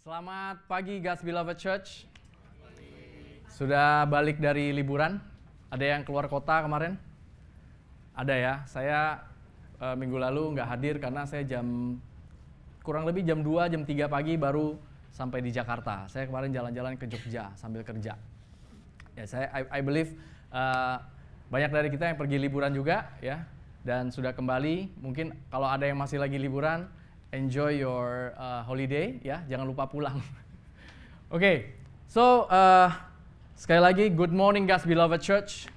Selamat pagi God's Beloved Church. Sudah balik dari liburan? Ada yang keluar kota kemarin? Ada ya. Saya e, minggu lalu nggak hadir karena saya jam kurang lebih jam 2, jam 3 pagi baru sampai di Jakarta. Saya kemarin jalan-jalan ke Jogja sambil kerja. Ya saya I, I believe e, banyak dari kita yang pergi liburan juga ya dan sudah kembali. Mungkin kalau ada yang masih lagi liburan enjoy your uh, holiday ya jangan lupa pulang oke okay. so uh, sekali lagi good morning guys beloved church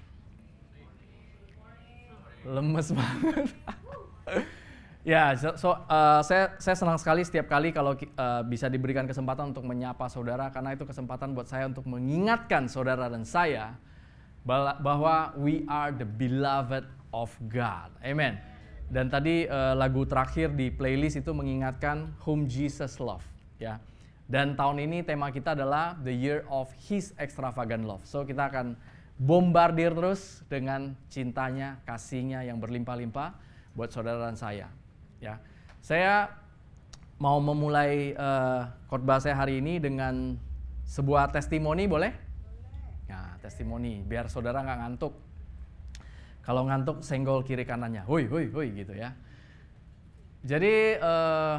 lemes banget ya yeah, so, uh, saya saya senang sekali setiap kali kalau uh, bisa diberikan kesempatan untuk menyapa saudara karena itu kesempatan buat saya untuk mengingatkan saudara dan saya bahwa we are the beloved of God amen dan tadi uh, lagu terakhir di playlist itu mengingatkan Whom Jesus Love, ya. Dan tahun ini tema kita adalah The Year of His Extravagant Love. So kita akan bombardir terus dengan cintanya, kasihnya yang berlimpah-limpah buat saudara dan saya, ya. Saya mau memulai uh, khotbah saya hari ini dengan sebuah testimoni, boleh? boleh. Nah, testimoni biar saudara nggak ngantuk. Kalau ngantuk senggol kiri kanannya, hui hui hui gitu ya. Jadi eh,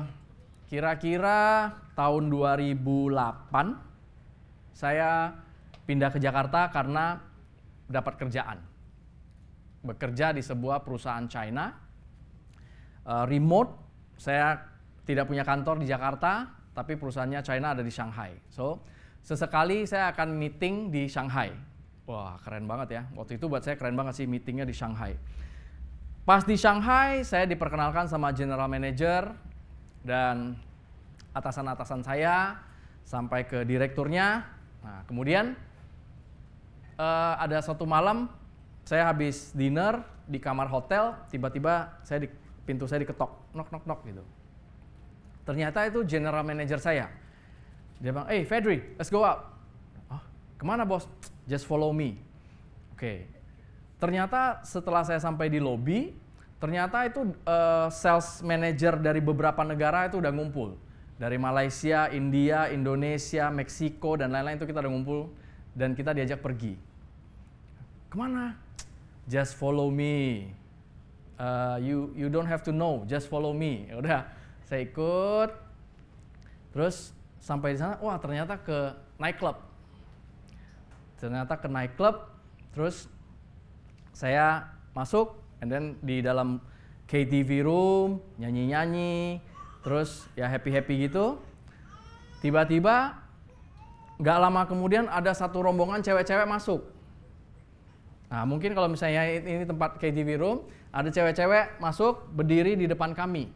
kira-kira eh, tahun 2008 saya pindah ke Jakarta karena dapat kerjaan. Bekerja di sebuah perusahaan China, eh, remote. Saya tidak punya kantor di Jakarta, tapi perusahaannya China ada di Shanghai. So sesekali saya akan meeting di Shanghai Wah, keren banget ya. Waktu itu buat saya keren banget sih meetingnya di Shanghai. Pas di Shanghai, saya diperkenalkan sama general manager dan atasan-atasan saya sampai ke direkturnya. Nah, kemudian uh, ada satu malam saya habis dinner di kamar hotel, tiba-tiba saya di, pintu saya diketok, nok-nok-nok gitu. Ternyata itu general manager saya. Dia bilang, "Eh, hey, Fedri, let's go up." Oh, kemana, Bos?" just follow me. Oke. Okay. Ternyata setelah saya sampai di lobby, ternyata itu uh, sales manager dari beberapa negara itu udah ngumpul. Dari Malaysia, India, Indonesia, Meksiko dan lain-lain itu kita udah ngumpul dan kita diajak pergi. Kemana? Just follow me. Uh, you you don't have to know, just follow me. Ya udah, saya ikut. Terus sampai di sana, wah ternyata ke nightclub ternyata ke nightclub terus saya masuk and then di dalam KTV room nyanyi-nyanyi terus ya happy-happy gitu tiba-tiba nggak lama kemudian ada satu rombongan cewek-cewek masuk nah mungkin kalau misalnya ini tempat KTV room ada cewek-cewek masuk berdiri di depan kami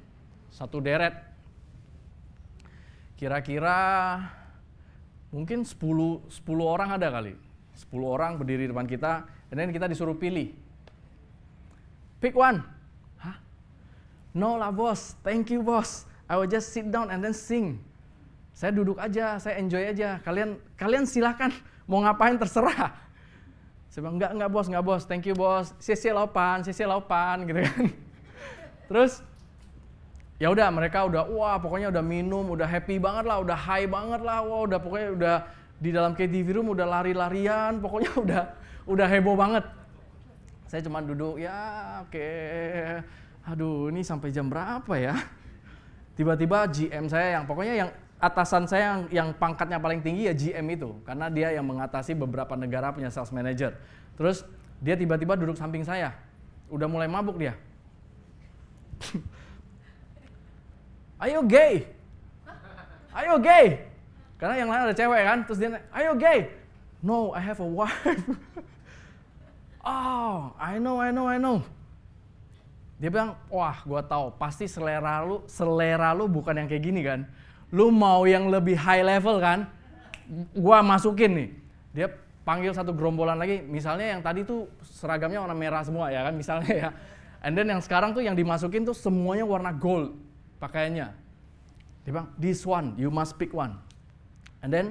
satu deret kira-kira mungkin 10 10 orang ada kali 10 orang berdiri di depan kita, dan then kita disuruh pilih. Pick one. Hah? No lah bos, thank you bos. I will just sit down and then sing. Saya duduk aja, saya enjoy aja. Kalian kalian silahkan mau ngapain terserah. Saya bilang, enggak, enggak bos, enggak bos, thank you bos. Cc laupan, cc laupan, gitu kan. Terus, ya udah mereka udah, wah pokoknya udah minum, udah happy banget lah, udah high banget lah, wah udah pokoknya udah di dalam KTV room udah lari-larian, pokoknya udah udah heboh banget. Saya cuma duduk, ya oke, okay. aduh ini sampai jam berapa ya? Tiba-tiba GM saya yang pokoknya yang atasan saya yang, yang pangkatnya paling tinggi ya GM itu, karena dia yang mengatasi beberapa negara punya sales manager. Terus dia tiba-tiba duduk samping saya, udah mulai mabuk dia. Ayo gay, ayo gay, karena yang lain ada cewek kan, terus dia, ayo gay. No, I have a wife. oh, I know, I know, I know. Dia bilang, wah gue tahu pasti selera lu, selera lu bukan yang kayak gini kan. Lu mau yang lebih high level kan, gua masukin nih. Dia panggil satu gerombolan lagi, misalnya yang tadi tuh seragamnya warna merah semua ya kan misalnya ya. And then yang sekarang tuh yang dimasukin tuh semuanya warna gold pakaiannya. Dia bilang, this one, you must pick one and then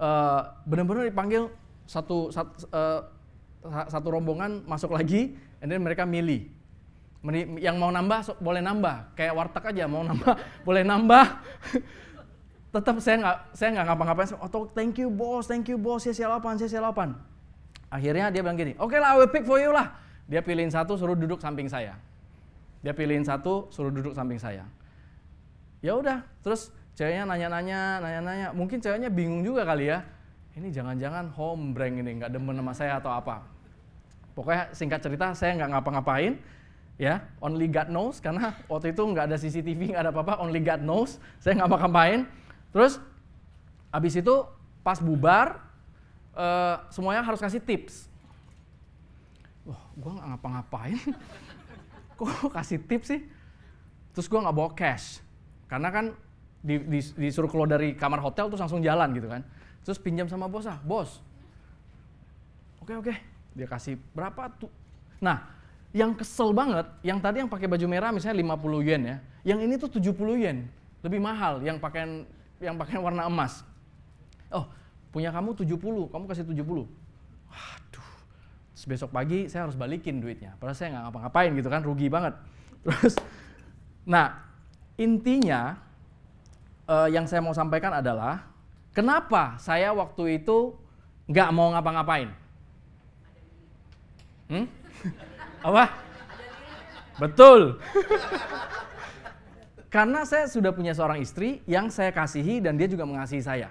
uh, benar-benar dipanggil satu sat, uh, satu rombongan masuk lagi and then mereka milih yang mau nambah boleh nambah kayak warteg aja mau nambah boleh nambah tetap saya nggak saya nggak ngapa-ngapain oh thank you boss, thank you boss saya siapa saya akhirnya dia bilang gini oke okay lah I will pick for you lah dia pilihin satu suruh duduk samping saya dia pilihin satu suruh duduk samping saya ya udah terus ceweknya nanya-nanya, nanya-nanya. Mungkin ceweknya bingung juga kali ya. Ini jangan-jangan home brand ini, nggak demen sama saya atau apa. Pokoknya singkat cerita, saya nggak ngapa-ngapain. Ya, only God knows, karena waktu itu nggak ada CCTV, nggak ada apa-apa, only God knows. Saya nggak ngapa-ngapain. Terus, abis itu pas bubar, uh, semuanya harus kasih tips. Wah, gua nggak ngapa-ngapain. Kok kasih tips sih? Terus gua nggak bawa cash. Karena kan di, di, disuruh keluar dari kamar hotel tuh langsung jalan gitu kan terus pinjam sama bos ah bos oke oke dia kasih berapa tuh nah yang kesel banget yang tadi yang pakai baju merah misalnya 50 yen ya yang ini tuh 70 yen lebih mahal yang pakai yang pakai warna emas oh punya kamu 70 kamu kasih 70 waduh sebesok besok pagi saya harus balikin duitnya padahal saya nggak ngapa-ngapain gitu kan rugi banget terus nah intinya uh, yang saya mau sampaikan adalah kenapa saya waktu itu nggak mau ngapa-ngapain? Hmm? Apa? Betul. Karena saya sudah punya seorang istri yang saya kasihi dan dia juga mengasihi saya.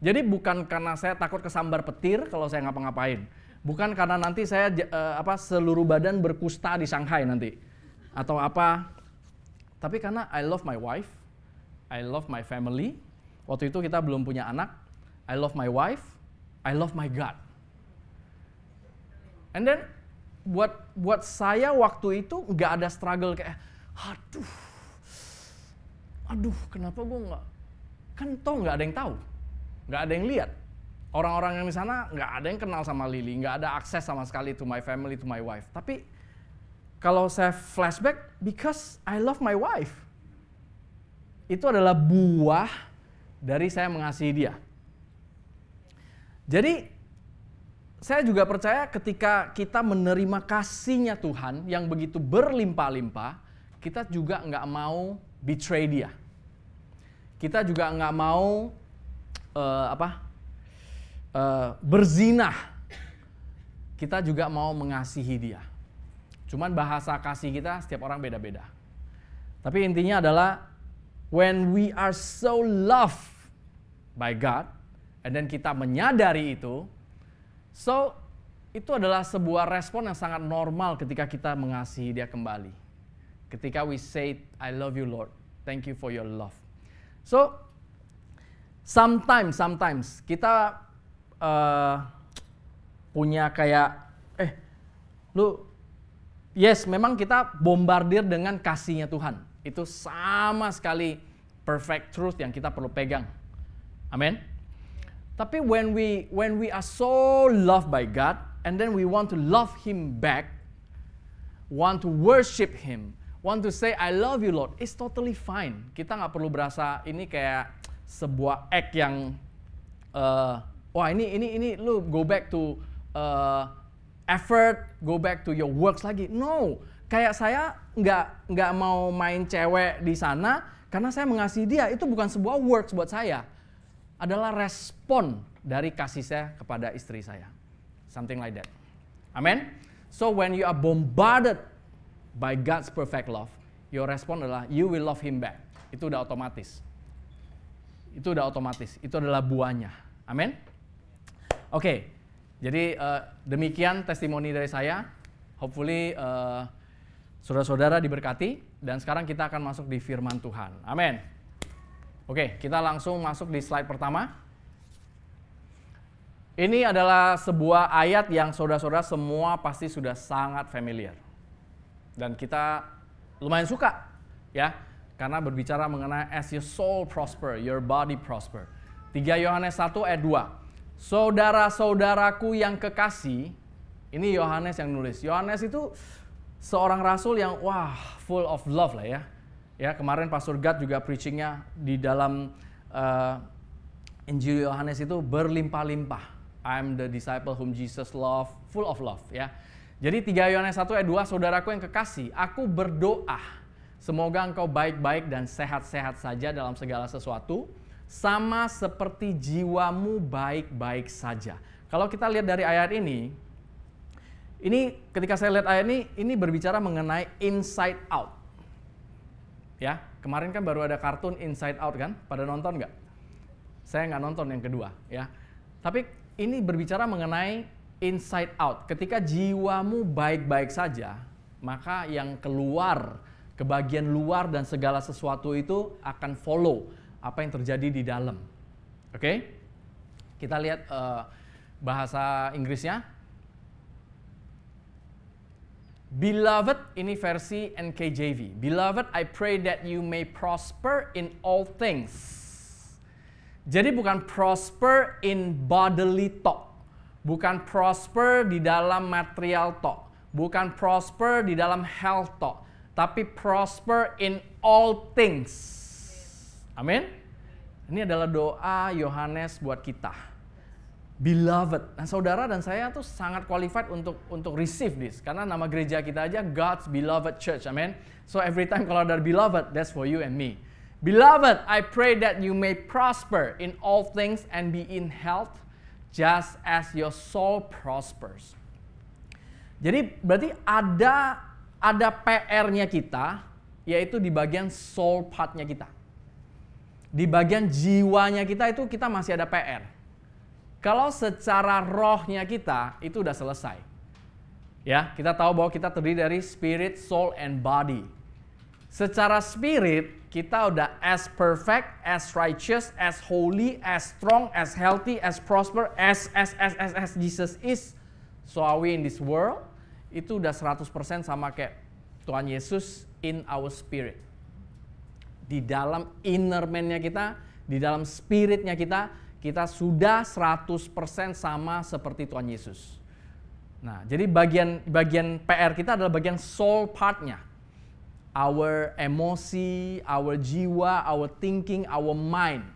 Jadi bukan karena saya takut kesambar petir kalau saya ngapa-ngapain. Bukan karena nanti saya eh, apa seluruh badan berkusta di Shanghai nanti atau apa. Tapi karena I love my wife I love my family. Waktu itu kita belum punya anak. I love my wife. I love my God. And then buat buat saya waktu itu nggak ada struggle kayak aduh aduh kenapa gue nggak kan toh nggak ada yang tahu nggak ada yang lihat orang-orang yang di sana nggak ada yang kenal sama Lily nggak ada akses sama sekali to my family to my wife tapi kalau saya flashback because I love my wife itu adalah buah dari saya mengasihi dia. Jadi saya juga percaya ketika kita menerima kasihnya Tuhan yang begitu berlimpah-limpah, kita juga nggak mau betray dia. Kita juga nggak mau uh, apa uh, berzinah. Kita juga mau mengasihi dia. Cuman bahasa kasih kita setiap orang beda-beda. Tapi intinya adalah when we are so loved by God, and then kita menyadari itu, so itu adalah sebuah respon yang sangat normal ketika kita mengasihi Dia kembali. Ketika we say, I love you Lord, thank you for your love. So, sometimes, sometimes kita uh, punya kayak, eh, lu, yes, memang kita bombardir dengan kasihnya Tuhan itu sama sekali perfect truth yang kita perlu pegang. Amin. Tapi when we when we are so loved by God and then we want to love him back, want to worship him, want to say I love you Lord, it's totally fine. Kita nggak perlu berasa ini kayak sebuah act yang uh, wah ini ini ini lu go back to uh, effort, go back to your works lagi. No, kayak saya nggak nggak mau main cewek di sana karena saya mengasihi dia itu bukan sebuah works buat saya adalah respon dari kasih saya kepada istri saya something like that amen so when you are bombarded by God's perfect love your respon adalah you will love him back itu udah otomatis itu udah otomatis itu adalah buahnya amen. oke okay. jadi uh, demikian testimoni dari saya hopefully uh, Saudara-saudara diberkati dan sekarang kita akan masuk di firman Tuhan. Amin. Oke, kita langsung masuk di slide pertama. Ini adalah sebuah ayat yang saudara-saudara semua pasti sudah sangat familiar. Dan kita lumayan suka ya, karena berbicara mengenai as your soul prosper, your body prosper. 3 Yohanes 1 ayat 2. Saudara-saudaraku yang kekasih, ini Yohanes yang nulis. Yohanes itu seorang rasul yang wah full of love lah ya. Ya kemarin Pastor Gad juga preachingnya di dalam uh, Injil Yohanes itu berlimpah-limpah. I'm the disciple whom Jesus love, full of love ya. Jadi 3 Yohanes 1 ayat 2, saudaraku yang kekasih, aku berdoa semoga engkau baik-baik dan sehat-sehat saja dalam segala sesuatu, sama seperti jiwamu baik-baik saja. Kalau kita lihat dari ayat ini, ini ketika saya lihat ayat ini, ini berbicara mengenai inside out. Ya, kemarin kan baru ada kartun Inside Out kan? Pada nonton nggak? Saya nggak nonton yang kedua ya. Tapi ini berbicara mengenai inside out. Ketika jiwamu baik-baik saja, maka yang keluar, kebagian luar dan segala sesuatu itu akan follow apa yang terjadi di dalam. Oke? Okay? Kita lihat uh, bahasa Inggrisnya Beloved, ini versi NKJV. Beloved, I pray that you may prosper in all things. Jadi bukan prosper in bodily talk. Bukan prosper di dalam material talk. Bukan prosper di dalam health talk. Tapi prosper in all things. Amin. Ini adalah doa Yohanes buat kita beloved. Nah, saudara dan saya tuh sangat qualified untuk untuk receive this karena nama gereja kita aja God's beloved church. Amen. So every time kalau ada beloved, that's for you and me. Beloved, I pray that you may prosper in all things and be in health just as your soul prospers. Jadi berarti ada ada PR-nya kita yaitu di bagian soul part-nya kita. Di bagian jiwanya kita itu kita masih ada PR kalau secara rohnya kita itu udah selesai. Ya, kita tahu bahwa kita terdiri dari spirit, soul, and body. Secara spirit, kita udah as perfect, as righteous, as holy, as strong, as healthy, as prosper, as as as as, as Jesus is. So are we in this world? Itu udah 100% sama kayak Tuhan Yesus in our spirit. Di dalam inner man-nya kita, di dalam spiritnya kita, kita sudah 100% sama seperti Tuhan Yesus. Nah, jadi bagian bagian PR kita adalah bagian soul partnya. Our emosi, our jiwa, our thinking, our mind.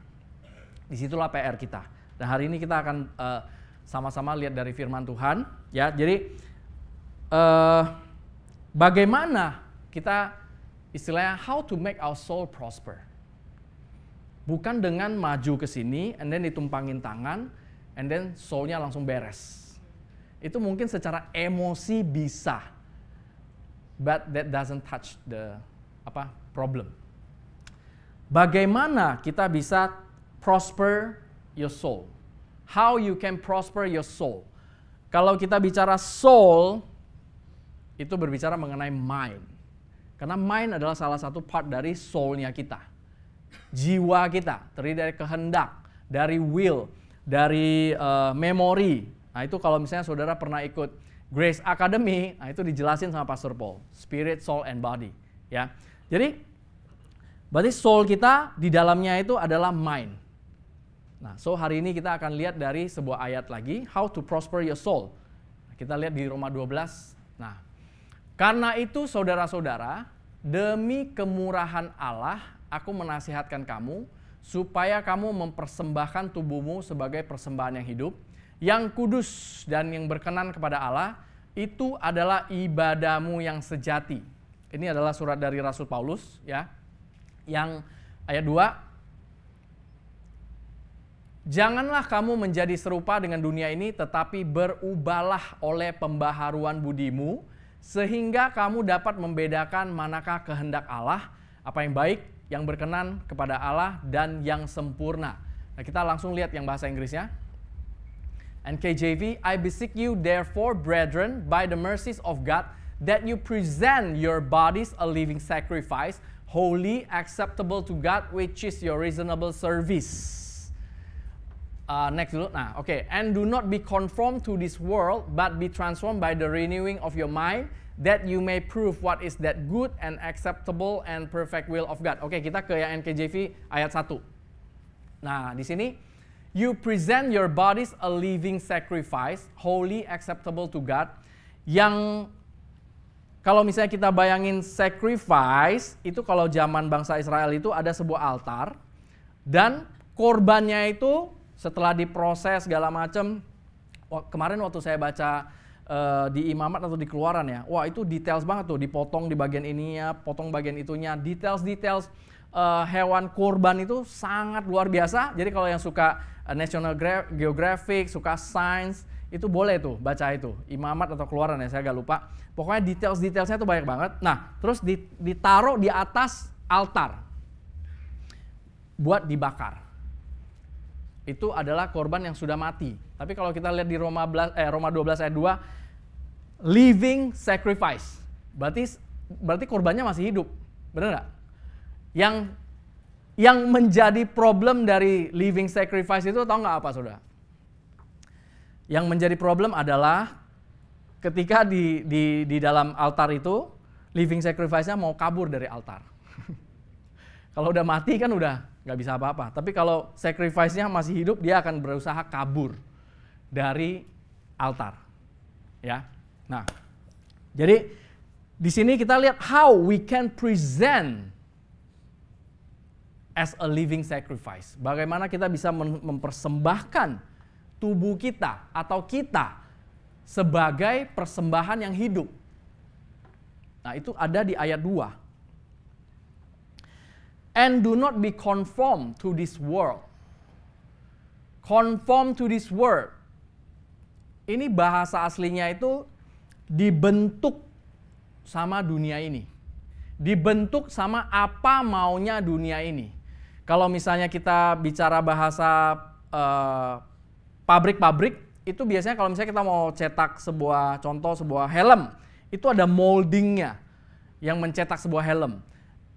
Disitulah PR kita. Dan hari ini kita akan eh, sama-sama uh, lihat dari firman Tuhan. Ya, jadi uh, bagaimana kita istilahnya how to make our soul prosper. Bukan dengan maju ke sini, and then ditumpangin tangan, and then soul-nya langsung beres. Itu mungkin secara emosi bisa, but that doesn't touch the apa problem. Bagaimana kita bisa prosper your soul? How you can prosper your soul? Kalau kita bicara soul, itu berbicara mengenai mind. Karena mind adalah salah satu part dari soul-nya kita jiwa kita, terdiri dari kehendak, dari will, dari uh, memori. Nah, itu kalau misalnya saudara pernah ikut Grace Academy, nah itu dijelasin sama Pastor Paul, spirit, soul and body, ya. Jadi berarti soul kita di dalamnya itu adalah mind. Nah, so hari ini kita akan lihat dari sebuah ayat lagi, how to prosper your soul. Kita lihat di Roma 12. Nah, karena itu saudara-saudara, Demi kemurahan Allah, aku menasihatkan kamu supaya kamu mempersembahkan tubuhmu sebagai persembahan yang hidup, yang kudus dan yang berkenan kepada Allah, itu adalah ibadahmu yang sejati. Ini adalah surat dari Rasul Paulus ya. Yang ayat 2 Janganlah kamu menjadi serupa dengan dunia ini tetapi berubahlah oleh pembaharuan budimu sehingga kamu dapat membedakan manakah kehendak Allah, apa yang baik, yang berkenan kepada Allah dan yang sempurna. Nah, kita langsung lihat yang bahasa Inggrisnya. NKJV, I beseech you therefore, brethren, by the mercies of God, that you present your bodies a living sacrifice, holy, acceptable to God, which is your reasonable service uh, next dulu. Nah, oke. Okay. And do not be conformed to this world, but be transformed by the renewing of your mind, that you may prove what is that good and acceptable and perfect will of God. Oke, okay, kita ke yang NKJV ayat 1. Nah, di sini you present your bodies a living sacrifice, holy, acceptable to God, yang kalau misalnya kita bayangin sacrifice, itu kalau zaman bangsa Israel itu ada sebuah altar, dan korbannya itu setelah diproses segala macam kemarin waktu saya baca uh, di imamat atau di keluaran ya wah itu details banget tuh dipotong di bagian ini ya potong bagian itunya details details uh, hewan kurban itu sangat luar biasa jadi kalau yang suka eh, National Geographic suka Science itu boleh tuh baca itu imamat atau keluaran ya saya agak lupa pokoknya details detailsnya tuh banyak banget nah terus ditaruh di atas altar buat dibakar itu adalah korban yang sudah mati. Tapi kalau kita lihat di Roma 12 eh Roma 12 ayat 2 living sacrifice. Berarti berarti korbannya masih hidup. Benar nggak? Yang yang menjadi problem dari living sacrifice itu tahu nggak apa saudara? Yang menjadi problem adalah ketika di, di, di dalam altar itu living sacrifice-nya mau kabur dari altar. kalau udah mati kan udah nggak bisa apa-apa. Tapi kalau sacrifice-nya masih hidup, dia akan berusaha kabur dari altar. Ya. Nah, jadi di sini kita lihat how we can present as a living sacrifice. Bagaimana kita bisa mempersembahkan tubuh kita atau kita sebagai persembahan yang hidup. Nah, itu ada di ayat 2. And do not be conformed to this world. Conform to this world. Ini bahasa aslinya itu dibentuk sama dunia ini. Dibentuk sama apa maunya dunia ini. Kalau misalnya kita bicara bahasa eh, pabrik-pabrik, uh, itu biasanya kalau misalnya kita mau cetak sebuah contoh sebuah helm, itu ada moldingnya yang mencetak sebuah helm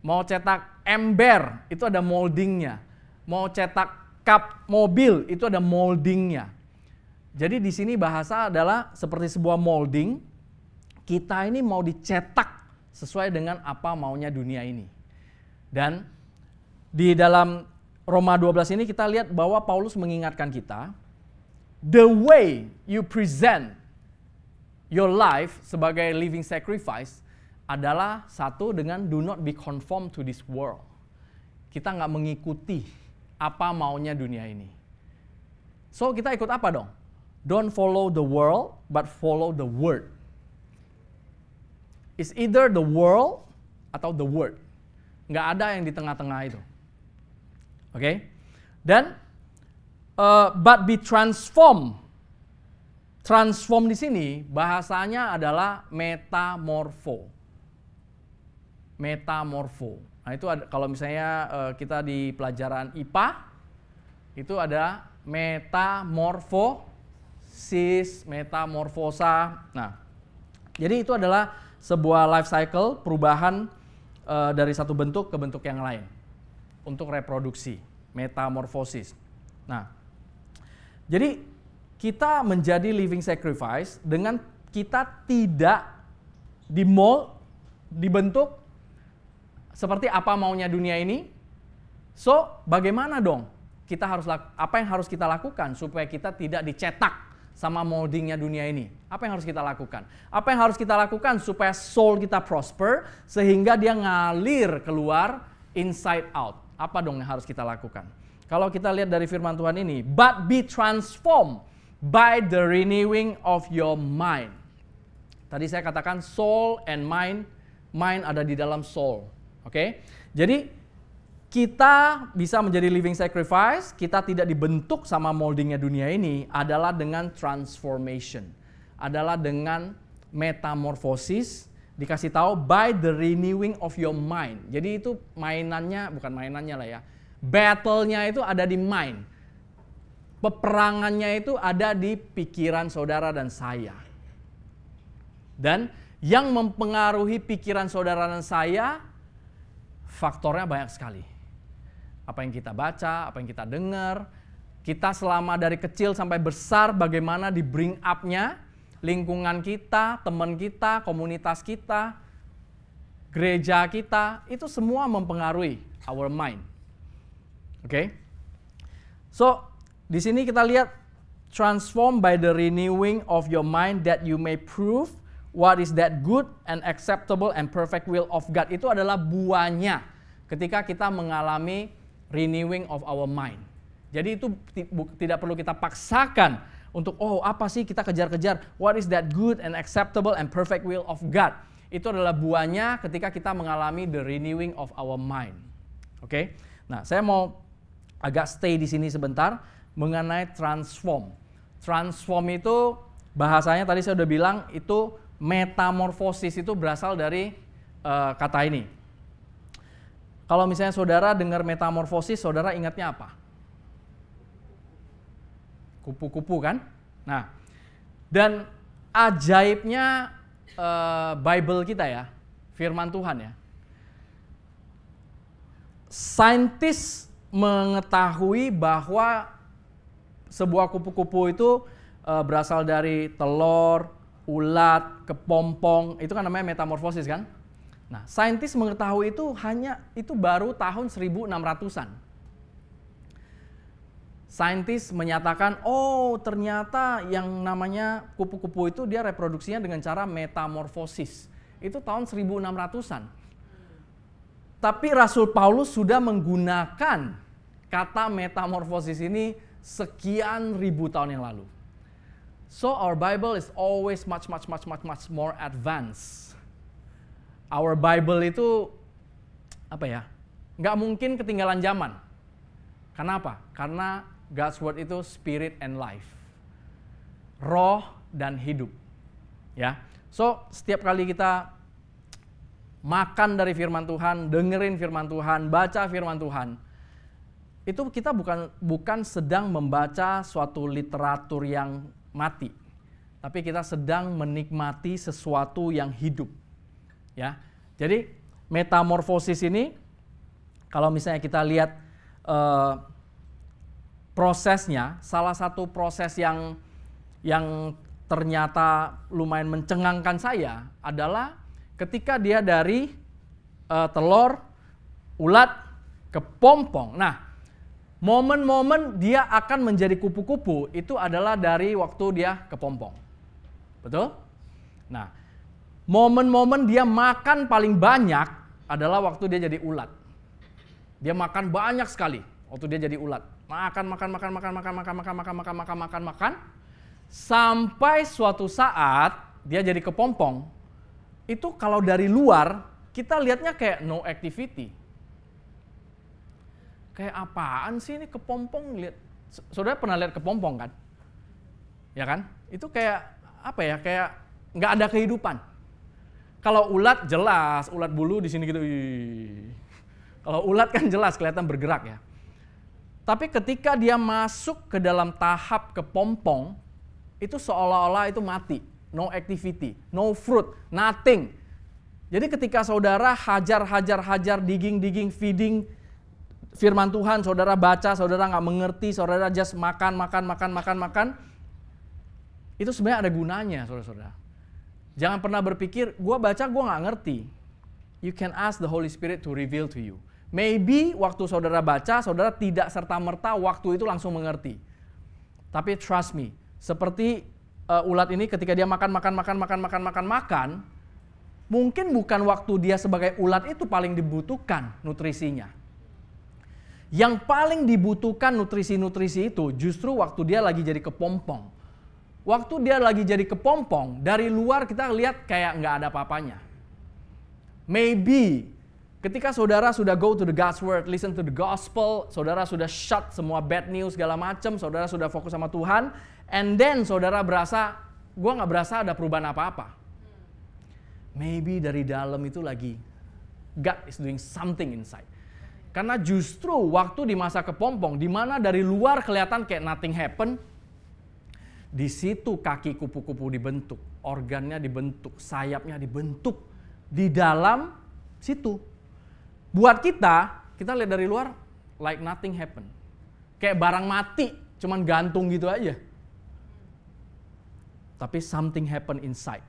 mau cetak ember itu ada moldingnya, mau cetak kap mobil itu ada moldingnya. Jadi di sini bahasa adalah seperti sebuah molding, kita ini mau dicetak sesuai dengan apa maunya dunia ini. Dan di dalam Roma 12 ini kita lihat bahwa Paulus mengingatkan kita, the way you present your life sebagai living sacrifice adalah satu dengan do not be conform to this world. Kita nggak mengikuti apa maunya dunia ini. So kita ikut apa dong? Don't follow the world, but follow the word. It's either the world atau the word. Nggak ada yang di tengah-tengah itu. Oke? Okay? Dan uh, but be transformed Transform di sini bahasanya adalah metamorfo metamorfo. Nah, itu ada, kalau misalnya uh, kita di pelajaran IPA itu ada metamorfosis, metamorfosa. Nah, jadi itu adalah sebuah life cycle perubahan uh, dari satu bentuk ke bentuk yang lain untuk reproduksi, metamorfosis. Nah, jadi kita menjadi living sacrifice dengan kita tidak di mold, dibentuk seperti apa maunya dunia ini. So, bagaimana dong? Kita harus apa yang harus kita lakukan supaya kita tidak dicetak sama moldingnya dunia ini? Apa yang harus kita lakukan? Apa yang harus kita lakukan supaya soul kita prosper sehingga dia ngalir keluar inside out? Apa dong yang harus kita lakukan? Kalau kita lihat dari firman Tuhan ini, but be transformed by the renewing of your mind. Tadi saya katakan soul and mind, mind ada di dalam soul Oke? Okay? Jadi kita bisa menjadi living sacrifice, kita tidak dibentuk sama moldingnya dunia ini adalah dengan transformation. Adalah dengan metamorfosis dikasih tahu by the renewing of your mind. Jadi itu mainannya bukan mainannya lah ya. Battle-nya itu ada di mind. Peperangannya itu ada di pikiran saudara dan saya. Dan yang mempengaruhi pikiran saudara dan saya faktornya banyak sekali. Apa yang kita baca, apa yang kita dengar, kita selama dari kecil sampai besar bagaimana di bring up-nya, lingkungan kita, teman kita, komunitas kita, gereja kita, itu semua mempengaruhi our mind. Oke. Okay? So, di sini kita lihat transform by the renewing of your mind that you may prove what is that good and acceptable and perfect will of God itu adalah buahnya ketika kita mengalami renewing of our mind. Jadi itu tidak perlu kita paksakan untuk oh apa sih kita kejar-kejar what is that good and acceptable and perfect will of God. Itu adalah buahnya ketika kita mengalami the renewing of our mind. Oke. Okay? Nah, saya mau agak stay di sini sebentar mengenai transform. Transform itu bahasanya tadi saya sudah bilang itu metamorfosis itu berasal dari uh, kata ini. Kalau misalnya saudara dengar metamorfosis, saudara ingatnya apa? Kupu-kupu kan? Nah, dan ajaibnya uh, Bible kita ya, firman Tuhan ya. Saintis mengetahui bahwa sebuah kupu-kupu itu eh, berasal dari telur, ulat, kepompong, itu kan namanya metamorfosis kan? Nah, saintis mengetahui itu hanya itu baru tahun 1600-an. Saintis menyatakan, oh ternyata yang namanya kupu-kupu itu dia reproduksinya dengan cara metamorfosis. Itu tahun 1600-an. Tapi Rasul Paulus sudah menggunakan kata metamorfosis ini sekian ribu tahun yang lalu. So our Bible is always much much much much much more advanced. Our Bible itu apa ya? Nggak mungkin ketinggalan zaman. Kenapa? Karena God's word itu spirit and life. Roh dan hidup. Ya. So, setiap kali kita makan dari firman Tuhan, dengerin firman Tuhan, baca firman Tuhan, itu kita bukan bukan sedang membaca suatu literatur yang mati, tapi kita sedang menikmati sesuatu yang hidup. Ya. Jadi metamorfosis ini kalau misalnya kita lihat eh, prosesnya, salah satu proses yang yang ternyata lumayan mencengangkan saya adalah ketika dia dari eh, telur ulat ke pompong. Nah, momen-momen dia akan menjadi kupu-kupu itu adalah dari waktu dia kepompong. Betul? Nah, momen-momen dia makan paling banyak adalah waktu dia jadi ulat. Dia makan banyak sekali waktu dia jadi ulat. Makan, makan, makan, makan, makan, makan, makan, makan, makan, makan, makan, makan. Sampai suatu saat dia jadi kepompong. Itu kalau dari luar kita lihatnya kayak no activity kayak apaan sih ini kepompong lihat saudara pernah lihat kepompong kan ya kan itu kayak apa ya kayak nggak ada kehidupan kalau ulat jelas ulat bulu di sini gitu kalau ulat kan jelas kelihatan bergerak ya tapi ketika dia masuk ke dalam tahap kepompong itu seolah-olah itu mati no activity no fruit nothing jadi ketika saudara hajar hajar hajar digging digging feeding firman Tuhan, saudara baca, saudara nggak mengerti, saudara just makan, makan, makan, makan, makan, itu sebenarnya ada gunanya, saudara-saudara. Jangan pernah berpikir, gue baca, gue nggak ngerti. You can ask the Holy Spirit to reveal to you. Maybe waktu saudara baca, saudara tidak serta-merta waktu itu langsung mengerti. Tapi trust me, seperti uh, ulat ini ketika dia makan, makan, makan, makan, makan, makan, makan, mungkin bukan waktu dia sebagai ulat itu paling dibutuhkan nutrisinya. Yang paling dibutuhkan nutrisi-nutrisi itu justru waktu dia lagi jadi kepompong. Waktu dia lagi jadi kepompong, dari luar kita lihat kayak nggak ada papanya. Maybe ketika saudara sudah go to the God's word, listen to the gospel, saudara sudah shut semua bad news segala macam, saudara sudah fokus sama Tuhan, and then saudara berasa, gue nggak berasa ada perubahan apa-apa. Maybe dari dalam itu lagi God is doing something inside. Karena justru waktu di masa kepompong, di mana dari luar kelihatan kayak nothing happen, di situ kaki kupu-kupu dibentuk, organnya dibentuk, sayapnya dibentuk di dalam situ. Buat kita, kita lihat dari luar like nothing happen. Kayak barang mati, cuman gantung gitu aja. Tapi something happen inside.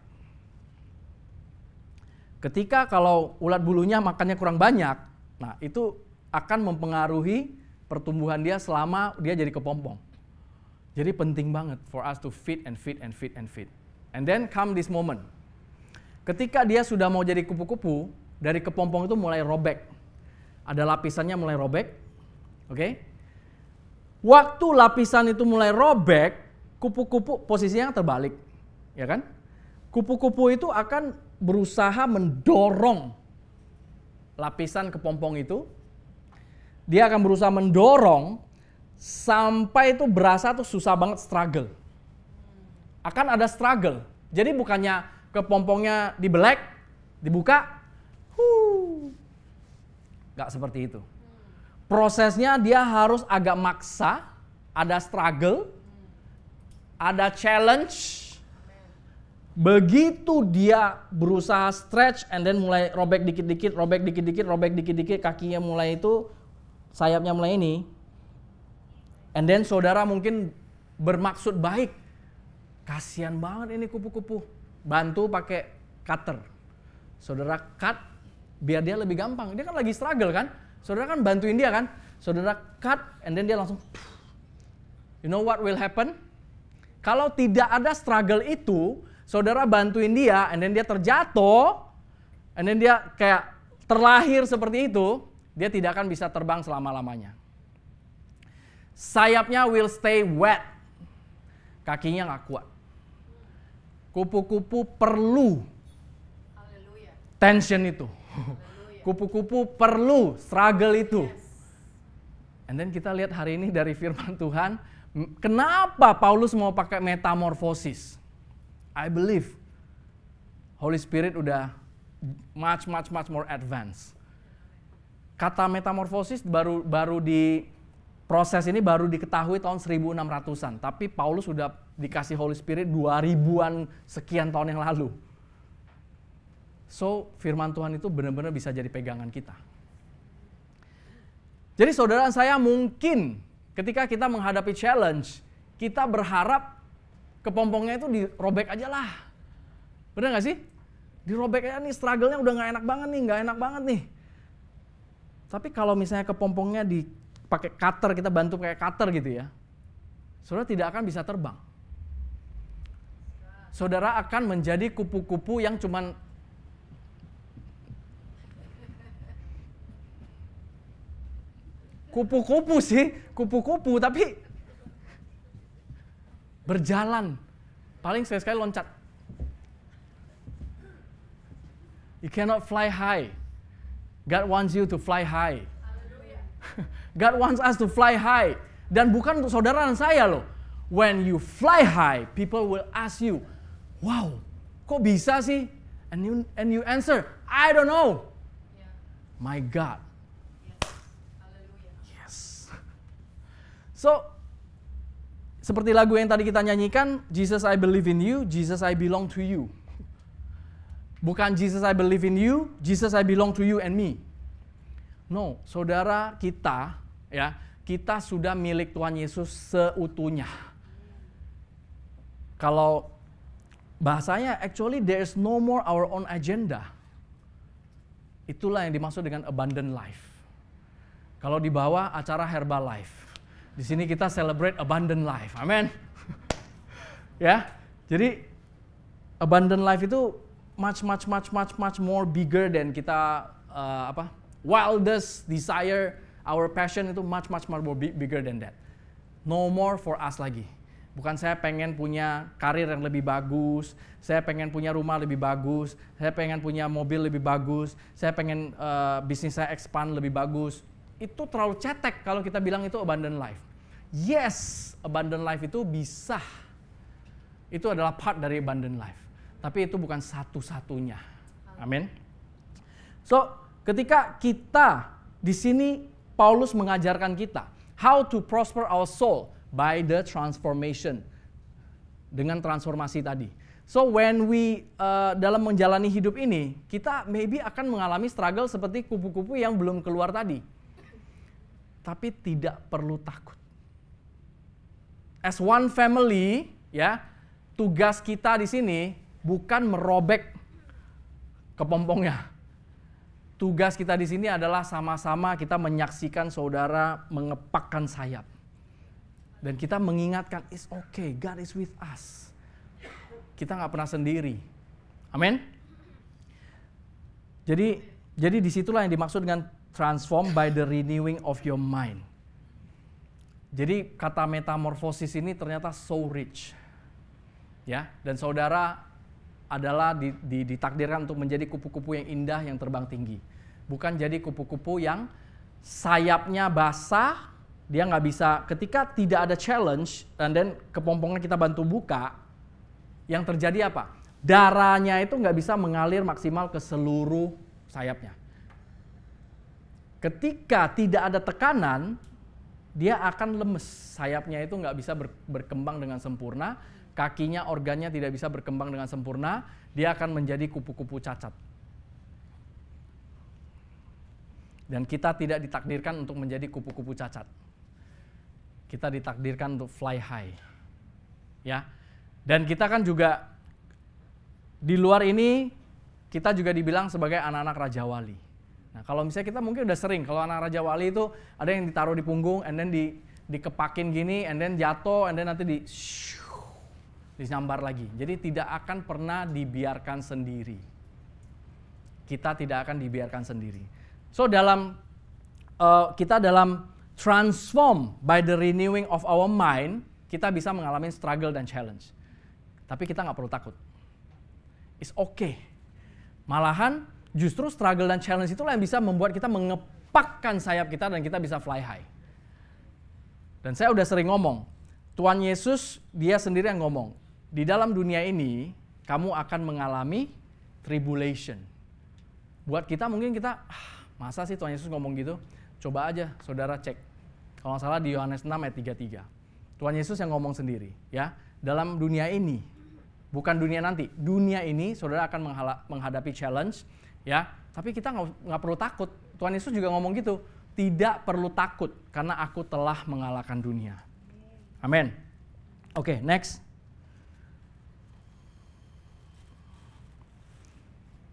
Ketika kalau ulat bulunya makannya kurang banyak, nah itu akan mempengaruhi pertumbuhan dia selama dia jadi kepompong. Jadi penting banget for us to fit and fit and fit and fit. And then come this moment. Ketika dia sudah mau jadi kupu-kupu, dari kepompong itu mulai robek. Ada lapisannya mulai robek. Oke? Okay? Waktu lapisan itu mulai robek, kupu-kupu posisinya terbalik. Ya kan? Kupu-kupu itu akan berusaha mendorong lapisan kepompong itu dia akan berusaha mendorong sampai itu berasa tuh susah banget struggle. Akan ada struggle. Jadi bukannya kepompongnya dibelek, dibuka, nggak seperti itu. Prosesnya dia harus agak maksa, ada struggle, ada challenge. Begitu dia berusaha stretch and then mulai robek dikit-dikit, robek dikit-dikit, robek dikit-dikit, kakinya mulai itu sayapnya mulai ini, and then saudara mungkin bermaksud baik. Kasihan banget ini kupu-kupu. Bantu pakai cutter. Saudara cut biar dia lebih gampang. Dia kan lagi struggle kan? Saudara kan bantuin dia kan? Saudara cut and then dia langsung You know what will happen? Kalau tidak ada struggle itu, saudara bantuin dia and then dia terjatuh and then dia kayak terlahir seperti itu, dia tidak akan bisa terbang selama-lamanya. Sayapnya will stay wet. Kakinya nggak kuat. Kupu-kupu perlu tension itu. Kupu-kupu perlu struggle itu. And then kita lihat hari ini dari firman Tuhan, kenapa Paulus mau pakai metamorfosis? I believe Holy Spirit udah much much much more advanced kata metamorfosis baru baru di proses ini baru diketahui tahun 1600-an, tapi Paulus sudah dikasih Holy Spirit 2000-an sekian tahun yang lalu. So, firman Tuhan itu benar-benar bisa jadi pegangan kita. Jadi saudara saya mungkin ketika kita menghadapi challenge, kita berharap kepompongnya itu dirobek aja lah. Benar gak sih? Dirobek aja nih, struggle-nya udah gak enak banget nih, gak enak banget nih tapi kalau misalnya kepompongnya dipakai cutter, kita bantu pakai cutter gitu ya, saudara tidak akan bisa terbang. Saudara akan menjadi kupu-kupu yang cuman kupu-kupu sih, kupu-kupu tapi berjalan. Paling sekali-sekali loncat. You cannot fly high. God wants you to fly high. God wants us to fly high. Dan bukan untuk saudara dan saya loh. When you fly high, people will ask you, wow, kok bisa sih? And you, and you answer, I don't know. My God. yes. So, seperti lagu yang tadi kita nyanyikan, Jesus I believe in you, Jesus I belong to you. Bukan Jesus I believe in you, Jesus I belong to you and me. No, saudara kita ya, kita sudah milik Tuhan Yesus seutuhnya. Kalau bahasanya actually there is no more our own agenda. Itulah yang dimaksud dengan abundant life. Kalau di bawah acara herbal life. Di sini kita celebrate abundant life. Amin. ya. Jadi abundant life itu much much much much much more bigger than kita uh, apa wildest desire our passion itu much much much more bigger than that no more for us lagi bukan saya pengen punya karir yang lebih bagus saya pengen punya rumah lebih bagus saya pengen punya mobil lebih bagus saya pengen uh, bisnis saya expand lebih bagus itu terlalu cetek kalau kita bilang itu abundant life yes abundant life itu bisa itu adalah part dari abundant life tapi itu bukan satu-satunya. Amin. So, ketika kita di sini Paulus mengajarkan kita how to prosper our soul by the transformation dengan transformasi tadi. So when we uh, dalam menjalani hidup ini, kita maybe akan mengalami struggle seperti kupu-kupu yang belum keluar tadi. Tapi tidak perlu takut. As one family, ya, tugas kita di sini bukan merobek kepompongnya. Tugas kita di sini adalah sama-sama kita menyaksikan saudara mengepakkan sayap. Dan kita mengingatkan, it's okay, God is with us. Kita nggak pernah sendiri. Amin. Jadi jadi disitulah yang dimaksud dengan transform by the renewing of your mind. Jadi kata metamorfosis ini ternyata so rich. Ya, dan saudara adalah ditakdirkan untuk menjadi kupu-kupu yang indah yang terbang tinggi. Bukan jadi kupu-kupu yang sayapnya basah, dia nggak bisa. Ketika tidak ada challenge, dan then kepompongnya kita bantu buka, yang terjadi apa? Darahnya itu nggak bisa mengalir maksimal ke seluruh sayapnya. Ketika tidak ada tekanan, dia akan lemes. Sayapnya itu nggak bisa berkembang dengan sempurna kakinya, organnya tidak bisa berkembang dengan sempurna, dia akan menjadi kupu-kupu cacat. Dan kita tidak ditakdirkan untuk menjadi kupu-kupu cacat. Kita ditakdirkan untuk fly high. Ya. Dan kita kan juga di luar ini kita juga dibilang sebagai anak-anak Raja Wali. Nah, kalau misalnya kita mungkin udah sering, kalau anak Raja Wali itu ada yang ditaruh di punggung, and then di, dikepakin gini, and then jatuh, and then nanti di shoo, disambar lagi. Jadi tidak akan pernah dibiarkan sendiri. Kita tidak akan dibiarkan sendiri. So dalam uh, kita dalam transform by the renewing of our mind, kita bisa mengalami struggle dan challenge. Tapi kita nggak perlu takut. It's okay. Malahan justru struggle dan challenge itulah yang bisa membuat kita mengepakkan sayap kita dan kita bisa fly high. Dan saya udah sering ngomong, Tuhan Yesus dia sendiri yang ngomong, di dalam dunia ini, kamu akan mengalami tribulation. Buat kita mungkin kita, ah, masa sih Tuhan Yesus ngomong gitu? Coba aja saudara cek. Kalau nggak salah di Yohanes 6 ayat 33. Tuhan Yesus yang ngomong sendiri. ya Dalam dunia ini, bukan dunia nanti, dunia ini saudara akan menghadapi challenge. ya Tapi kita nggak perlu takut. Tuhan Yesus juga ngomong gitu tidak perlu takut karena aku telah mengalahkan dunia. Amin. Oke, okay, next.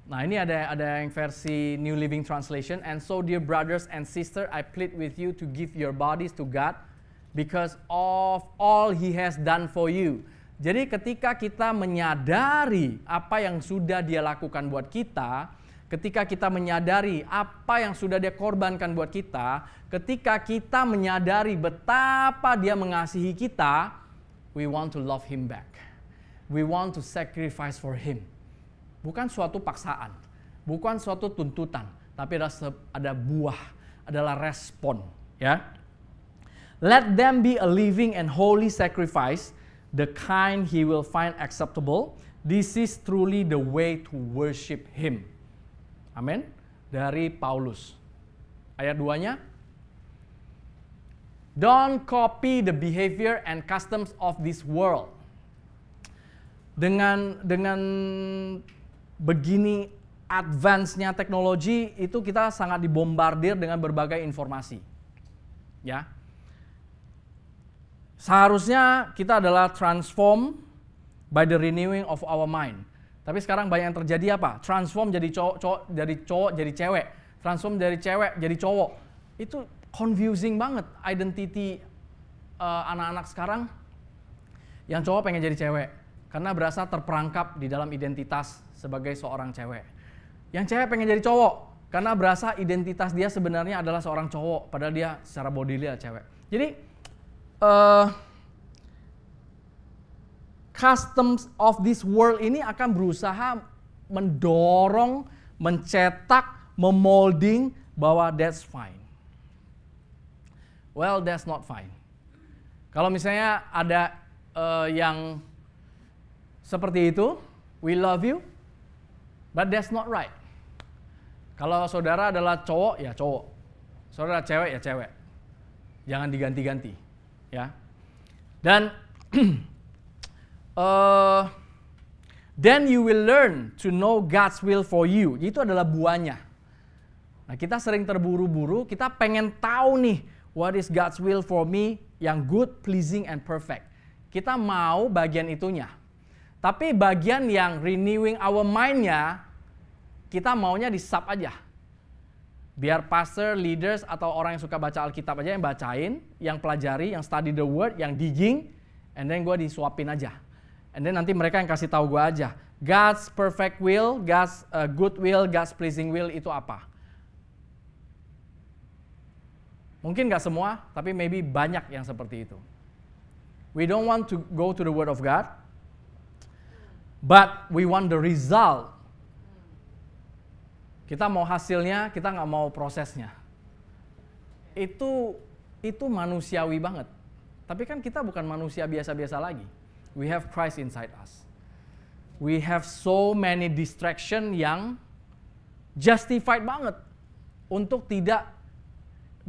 Nah ini ada ada yang versi New Living Translation. And so dear brothers and sisters, I plead with you to give your bodies to God because of all He has done for you. Jadi ketika kita menyadari apa yang sudah Dia lakukan buat kita, ketika kita menyadari apa yang sudah Dia korbankan buat kita, ketika kita menyadari betapa Dia mengasihi kita, we want to love Him back. We want to sacrifice for Him bukan suatu paksaan, bukan suatu tuntutan, tapi ada, buah, adalah respon, ya. Let them be a living and holy sacrifice, the kind he will find acceptable. This is truly the way to worship him. Amin. Dari Paulus. Ayat 2-nya. Don't copy the behavior and customs of this world. Dengan dengan begini advance-nya teknologi itu kita sangat dibombardir dengan berbagai informasi. Ya. Seharusnya kita adalah transform by the renewing of our mind. Tapi sekarang banyak yang terjadi apa? Transform jadi cowok, cowok jadi cowok jadi cewek, transform dari cewek jadi cowok. Itu confusing banget identity anak eh, anak-anak sekarang. Yang cowok pengen jadi cewek karena berasa terperangkap di dalam identitas sebagai seorang cewek. Yang cewek pengen jadi cowok karena berasa identitas dia sebenarnya adalah seorang cowok padahal dia secara body dia cewek. Jadi uh, customs of this world ini akan berusaha mendorong, mencetak, memolding bahwa that's fine. Well, that's not fine. Kalau misalnya ada uh, yang seperti itu, we love you, But that's not right. Kalau saudara adalah cowok ya cowok. Saudara cewek ya cewek. Jangan diganti-ganti, ya. Dan uh, then you will learn to know God's will for you. Itu adalah buahnya. Nah, kita sering terburu-buru, kita pengen tahu nih what is God's will for me yang good, pleasing and perfect. Kita mau bagian itunya tapi bagian yang renewing our mind-nya, kita maunya di sub aja. Biar pastor, leaders, atau orang yang suka baca Alkitab aja yang bacain, yang pelajari, yang study the word, yang digging, and then gue disuapin aja. And then nanti mereka yang kasih tahu gue aja. God's perfect will, God's uh, good will, God's pleasing will itu apa? Mungkin gak semua, tapi maybe banyak yang seperti itu. We don't want to go to the Word of God but we want the result. Kita mau hasilnya, kita nggak mau prosesnya. Itu itu manusiawi banget. Tapi kan kita bukan manusia biasa-biasa lagi. We have Christ inside us. We have so many distraction yang justified banget untuk tidak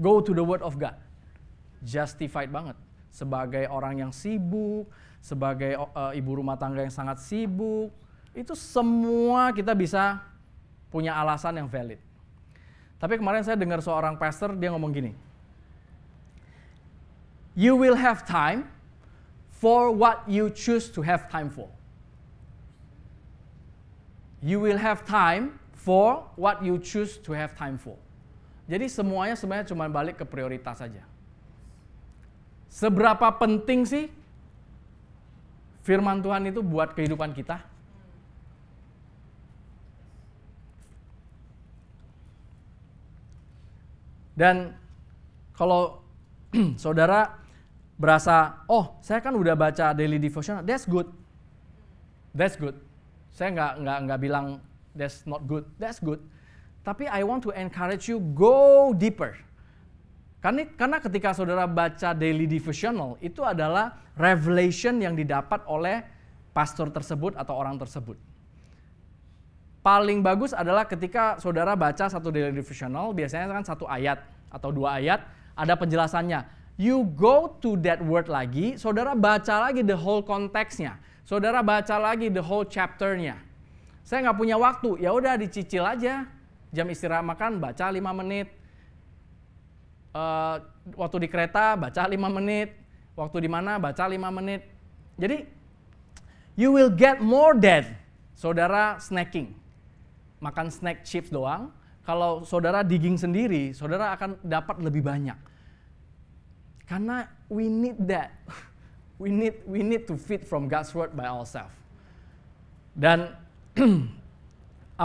go to the word of God. Justified banget sebagai orang yang sibuk, sebagai uh, ibu rumah tangga yang sangat sibuk, itu semua kita bisa punya alasan yang valid. Tapi kemarin saya dengar seorang pastor dia ngomong gini. You will have time for what you choose to have time for. You will have time for what you choose to have time for. Jadi semuanya sebenarnya cuma balik ke prioritas saja. Seberapa penting sih firman Tuhan itu buat kehidupan kita? Dan kalau saudara berasa, oh saya kan udah baca daily devotional, that's good. That's good. Saya nggak nggak nggak bilang that's not good. That's good. Tapi I want to encourage you go deeper. Karena, karena ketika saudara baca daily devotional itu adalah revelation yang didapat oleh pastor tersebut atau orang tersebut. Paling bagus adalah ketika saudara baca satu daily devotional, biasanya kan satu ayat atau dua ayat, ada penjelasannya. You go to that word lagi, saudara baca lagi the whole konteksnya. Saudara baca lagi the whole chapternya. Saya nggak punya waktu, ya udah dicicil aja. Jam istirahat makan, baca lima menit Eh, waktu di kereta baca lima menit, waktu di mana baca lima menit. Jadi you will get more than saudara snacking. Makan snack chips doang. Kalau saudara digging sendiri, saudara akan dapat lebih banyak. Karena we need that. We need we need to feed from God's word by ourselves. Dan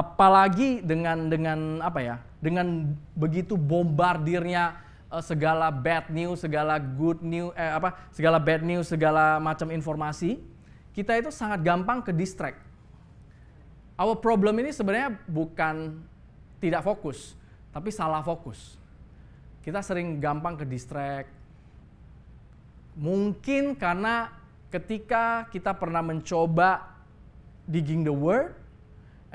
apalagi dengan dengan apa ya? Dengan begitu bombardirnya Eh, segala bad news, segala good news, eh, apa segala bad news, segala macam informasi, kita itu sangat gampang ke distract. Our problem ini sebenarnya bukan tidak fokus, tapi salah fokus. Kita sering gampang ke distract. Mungkin karena ketika kita pernah mencoba digging the word,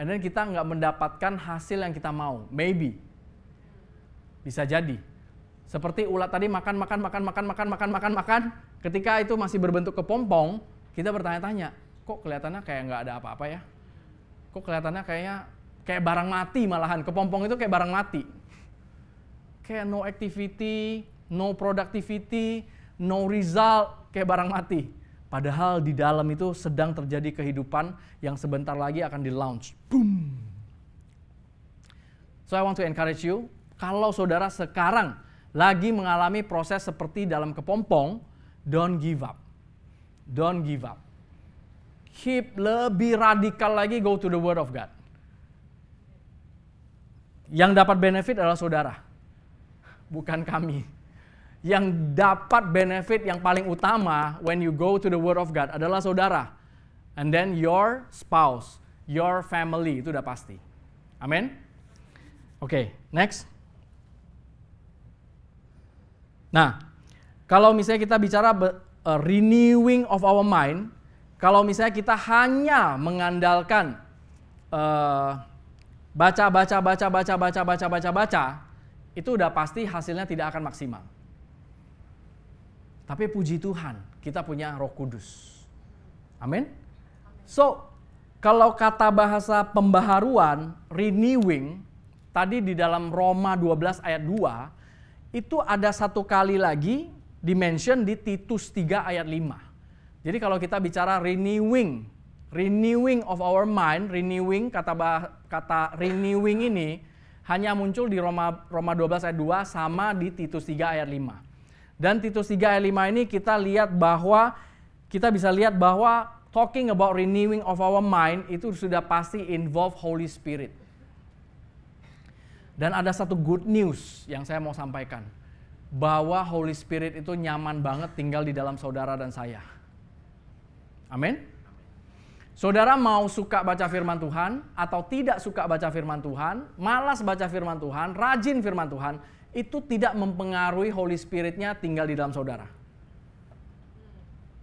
and then kita nggak mendapatkan hasil yang kita mau. Maybe. Bisa jadi. Seperti ulat tadi makan, makan, makan, makan, makan, makan, makan, makan. Ketika itu masih berbentuk kepompong, kita bertanya-tanya, kok kelihatannya kayak nggak ada apa-apa ya? Kok kelihatannya kayaknya kayak barang mati malahan. Kepompong itu kayak barang mati. Kayak no activity, no productivity, no result, kayak barang mati. Padahal di dalam itu sedang terjadi kehidupan yang sebentar lagi akan di launch. Boom. So I want to encourage you, kalau saudara sekarang lagi mengalami proses seperti dalam kepompong, don't give up. Don't give up. Keep lebih radikal lagi go to the word of God. Yang dapat benefit adalah saudara, bukan kami. Yang dapat benefit yang paling utama when you go to the word of God adalah saudara. And then your spouse, your family itu udah pasti. Amin. Oke, okay, next. Nah, kalau misalnya kita bicara eh, renewing of our mind, kalau misalnya kita hanya mengandalkan eh, baca baca baca baca baca baca baca baca itu udah pasti hasilnya tidak akan maksimal. Tapi puji Tuhan, kita punya Roh Kudus. Amin. So, kalau kata bahasa pembaharuan renewing tadi di dalam Roma 12 ayat 2 itu ada satu kali lagi dimention di Titus 3 ayat 5. Jadi kalau kita bicara renewing, renewing of our mind, renewing kata bah, kata renewing ini hanya muncul di Roma Roma 12 ayat 2 sama di Titus 3 ayat 5. Dan Titus 3 ayat 5 ini kita lihat bahwa kita bisa lihat bahwa talking about renewing of our mind itu sudah pasti involve Holy Spirit. Dan ada satu good news yang saya mau sampaikan. Bahwa Holy Spirit itu nyaman banget tinggal di dalam saudara dan saya. Amin. Saudara mau suka baca firman Tuhan atau tidak suka baca firman Tuhan, malas baca firman Tuhan, rajin firman Tuhan, itu tidak mempengaruhi Holy Spiritnya tinggal di dalam saudara.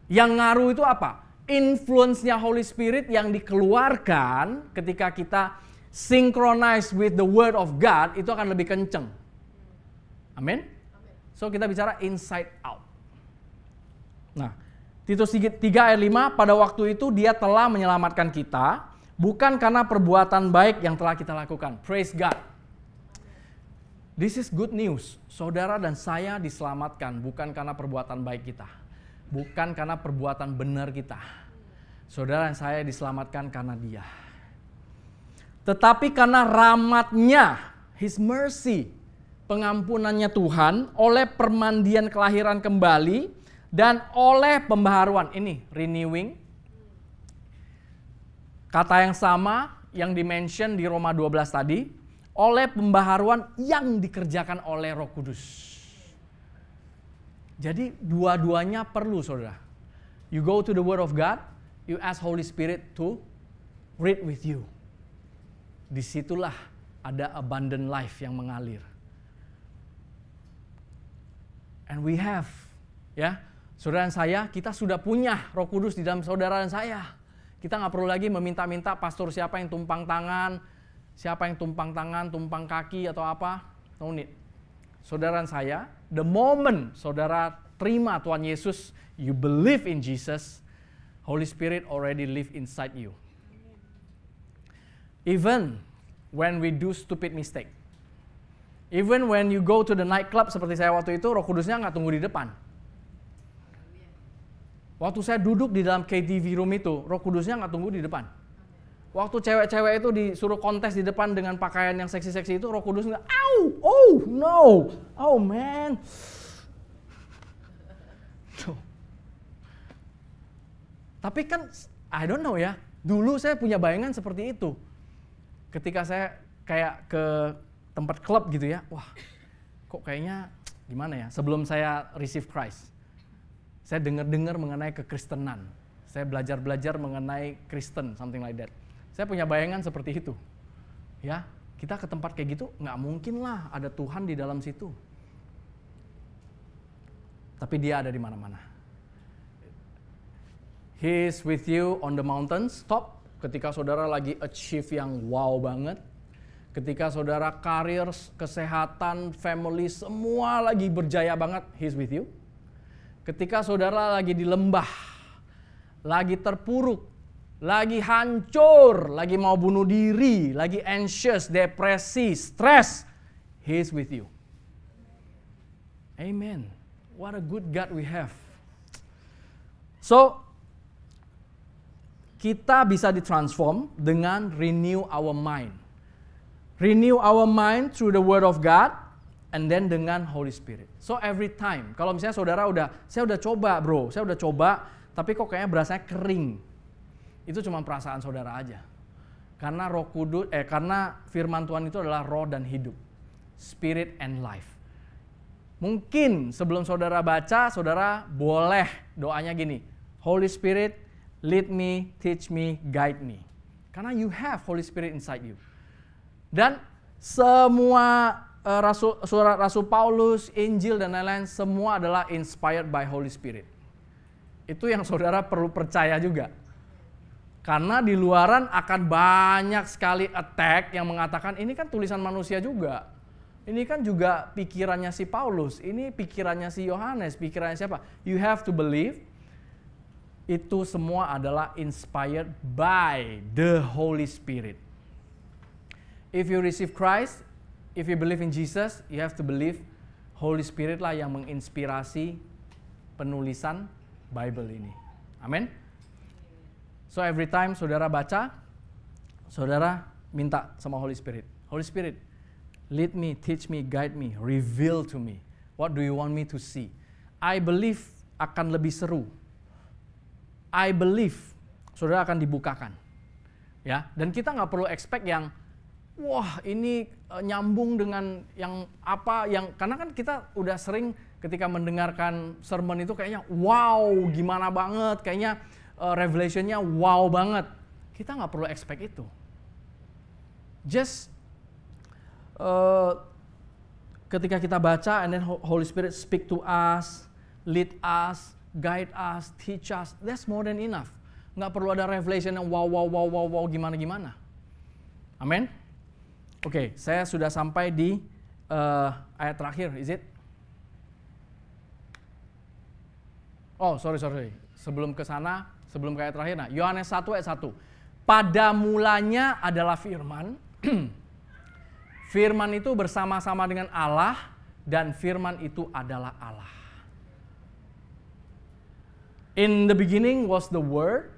Yang ngaruh itu apa? Influence-nya Holy Spirit yang dikeluarkan ketika kita synchronized with the word of God itu akan lebih kenceng. Amin. So kita bicara inside out. Nah, Titus 3 ayat 5 pada waktu itu dia telah menyelamatkan kita bukan karena perbuatan baik yang telah kita lakukan. Praise God. This is good news. Saudara dan saya diselamatkan bukan karena perbuatan baik kita. Bukan karena perbuatan benar kita. Saudara dan saya diselamatkan karena dia. Tetapi karena rahmatnya, His mercy, pengampunannya Tuhan oleh permandian kelahiran kembali dan oleh pembaharuan. Ini renewing. Kata yang sama yang dimention di Roma 12 tadi. Oleh pembaharuan yang dikerjakan oleh roh kudus. Jadi dua-duanya perlu saudara. You go to the word of God, you ask Holy Spirit to read with you disitulah ada abundant life yang mengalir. And we have, ya, saudara dan saya, kita sudah punya Roh Kudus di dalam saudara dan saya. Kita nggak perlu lagi meminta-minta pastor siapa yang tumpang tangan, siapa yang tumpang tangan, tumpang kaki atau apa. No need. Saudara dan saya, the moment saudara terima Tuhan Yesus, you believe in Jesus, Holy Spirit already live inside you. Even when we do stupid mistake. Even when you go to the nightclub seperti saya waktu itu, roh kudusnya nggak tunggu di depan. Waktu saya duduk di dalam KTV room itu, roh kudusnya nggak tunggu di depan. Waktu cewek-cewek itu disuruh kontes di depan dengan pakaian yang seksi-seksi itu, roh kudus nggak, ow, oh, no, oh man. Tapi kan, I don't know ya, dulu saya punya bayangan seperti itu ketika saya kayak ke tempat klub gitu ya, wah kok kayaknya gimana ya? Sebelum saya receive Christ, saya dengar-dengar mengenai kekristenan. Saya belajar-belajar mengenai Kristen, something like that. Saya punya bayangan seperti itu. Ya, kita ke tempat kayak gitu nggak mungkin lah ada Tuhan di dalam situ. Tapi dia ada di mana-mana. He is with you on the mountains, top ketika saudara lagi achieve yang wow banget, ketika saudara karir, kesehatan, family, semua lagi berjaya banget, He's with you. Ketika saudara lagi di lembah, lagi terpuruk, lagi hancur, lagi mau bunuh diri, lagi anxious, depresi, stress, He's with you. Amen. What a good God we have. So, kita bisa ditransform dengan renew our mind. Renew our mind through the word of God and then dengan Holy Spirit. So every time, kalau misalnya saudara udah, saya udah coba bro, saya udah coba, tapi kok kayaknya berasanya kering. Itu cuma perasaan saudara aja. Karena roh kudus, eh karena firman Tuhan itu adalah roh dan hidup. Spirit and life. Mungkin sebelum saudara baca, saudara boleh doanya gini. Holy Spirit, lead me, teach me, guide me. Karena you have Holy Spirit inside you. Dan semua uh, eh, rasul, surat Rasul Paulus, Injil dan lain-lain semua adalah inspired by Holy Spirit. Itu yang saudara perlu percaya juga. Karena di luaran akan banyak sekali attack yang mengatakan ini kan tulisan manusia juga. Ini kan juga pikirannya si Paulus, ini pikirannya si Yohanes, pikirannya siapa? You have to believe itu semua adalah inspired by the Holy Spirit. If you receive Christ, if you believe in Jesus, you have to believe Holy Spirit lah yang menginspirasi penulisan Bible ini. Amin. So every time saudara baca, saudara minta sama Holy Spirit. Holy Spirit, lead me, teach me, guide me, reveal to me. What do you want me to see? I believe akan lebih seru I believe, saudara akan dibukakan. Ya, dan kita nggak perlu expect yang wah ini eh, nyambung dengan yang apa yang karena kan kita udah sering ketika mendengarkan sermon itu kayaknya wow gimana banget kayaknya uh, revelationnya wow banget kita nggak perlu expect itu just uh, ketika kita baca and then Holy Spirit speak to us lead us guide us, teach us, that's more than enough. Nggak perlu ada revelation yang wow, wow, wow, wow, wow, gimana, gimana. Amen? Oke, okay, saya sudah sampai di uh, ayat terakhir, is it? Oh, sorry, sorry. Sebelum ke sana, sebelum ke ayat terakhir, nah, Yohanes 1 ayat 1. Pada mulanya adalah firman. firman itu bersama-sama dengan Allah dan firman itu adalah Allah. In the beginning was the Word,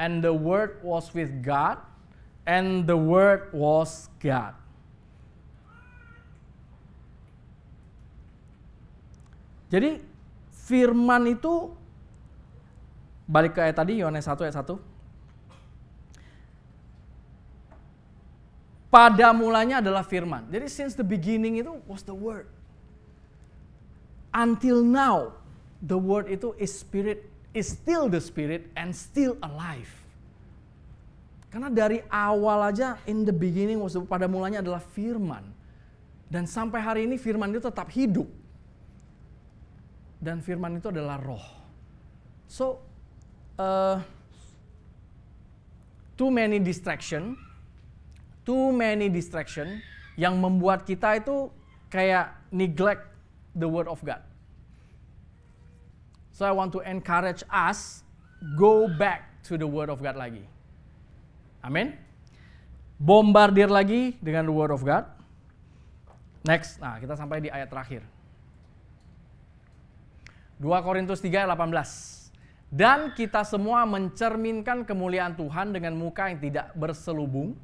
and the Word was with God, and the Word was God. Jadi firman itu balik ke ayat tadi Yohanes 1 ayat 1. Pada mulanya adalah firman. Jadi since the beginning itu was the word. Until now the word itu is spirit, is still the spirit and still alive. Karena dari awal aja in the beginning pada mulanya adalah firman. Dan sampai hari ini firman itu tetap hidup. Dan firman itu adalah roh. So uh, too many distraction, too many distraction yang membuat kita itu kayak neglect the word of God So I want to encourage us go back to the word of God lagi. Amin. Bombardir lagi dengan the word of God. Next, nah kita sampai di ayat terakhir. 2 Korintus 3 18. Dan kita semua mencerminkan kemuliaan Tuhan dengan muka yang tidak berselubung.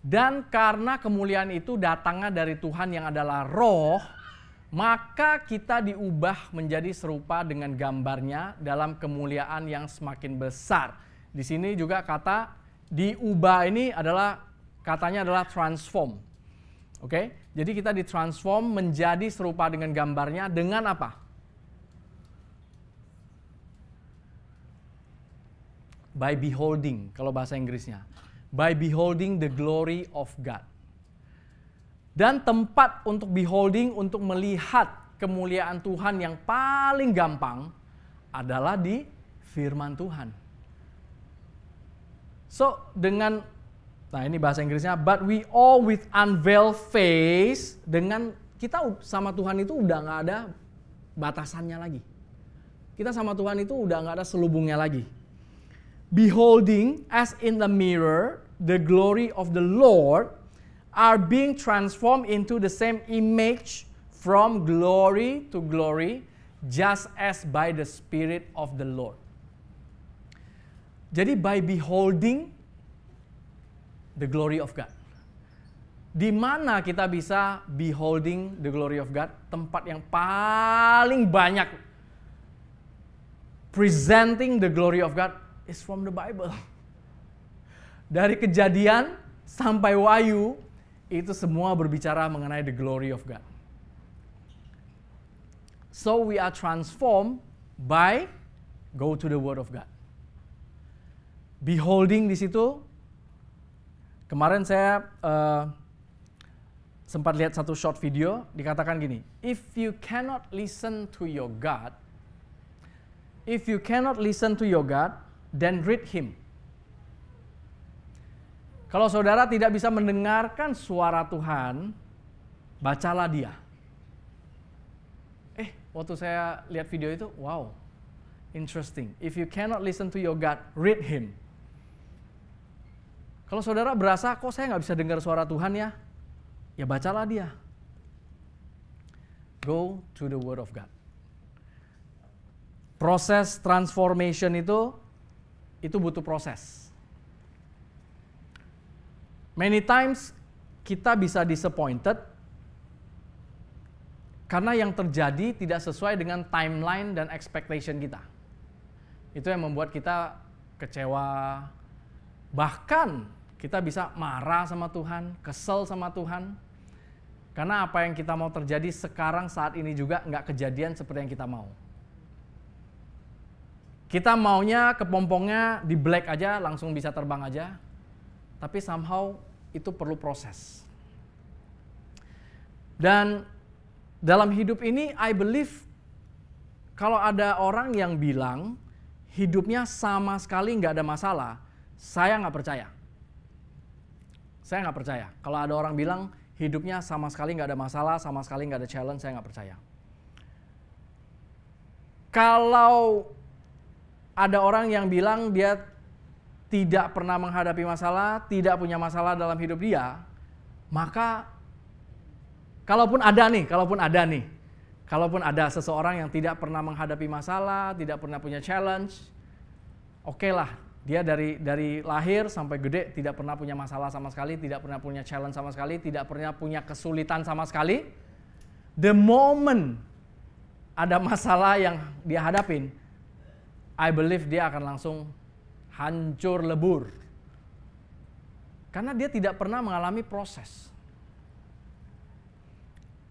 Dan karena kemuliaan itu datangnya dari Tuhan yang adalah roh, maka kita diubah menjadi serupa dengan gambarnya dalam kemuliaan yang semakin besar. Di sini juga kata diubah ini adalah katanya adalah transform. Oke, jadi kita ditransform menjadi serupa dengan gambarnya dengan apa? By beholding, kalau bahasa Inggrisnya. By beholding the glory of God dan tempat untuk beholding untuk melihat kemuliaan Tuhan yang paling gampang adalah di firman Tuhan. So, dengan nah ini bahasa Inggrisnya but we all with unveiled face dengan kita sama Tuhan itu udah nggak ada batasannya lagi. Kita sama Tuhan itu udah nggak ada selubungnya lagi. Beholding as in the mirror the glory of the Lord are being transformed into the same image from glory to glory, just as by the Spirit of the Lord. Jadi by beholding the glory of God. Di mana kita bisa beholding the glory of God? Tempat yang paling banyak presenting the glory of God is from the Bible. Dari kejadian sampai Wahyu itu semua berbicara mengenai the glory of God. So we are transformed by go to the word of God. Beholding di situ kemarin saya uh, sempat lihat satu short video dikatakan gini, if you cannot listen to your God, if you cannot listen to your God, then read him. Kalau saudara tidak bisa mendengarkan suara Tuhan, bacalah dia. Eh, waktu saya lihat video itu, wow, interesting. If you cannot listen to your God, read Him. Kalau saudara berasa, kok saya nggak bisa dengar suara Tuhan ya? Ya bacalah dia. Go to the Word of God. Proses transformation itu, itu butuh proses. Many times kita bisa disappointed karena yang terjadi tidak sesuai dengan timeline dan expectation kita. Itu yang membuat kita kecewa, bahkan kita bisa marah sama Tuhan, kesel sama Tuhan. Karena apa yang kita mau terjadi sekarang saat ini juga nggak kejadian seperti yang kita mau. Kita maunya kepompongnya di black aja, langsung bisa terbang aja tapi somehow itu perlu proses. Dan dalam hidup ini I believe kalau ada orang yang bilang hidupnya sama sekali nggak ada masalah, saya nggak percaya. Saya nggak percaya. Kalau ada orang bilang hidupnya sama sekali nggak ada masalah, sama sekali nggak ada challenge, saya nggak percaya. Kalau ada orang yang bilang dia tidak pernah menghadapi masalah, tidak punya masalah dalam hidup dia, maka kalaupun ada nih, kalaupun ada nih, kalaupun ada seseorang yang tidak pernah menghadapi masalah, tidak pernah punya challenge, oke okay lah, dia dari dari lahir sampai gede tidak pernah punya masalah sama sekali, tidak pernah punya challenge sama sekali, tidak pernah punya kesulitan sama sekali. The moment ada masalah yang dia hadapin, I believe dia akan langsung hancur lebur. Karena dia tidak pernah mengalami proses.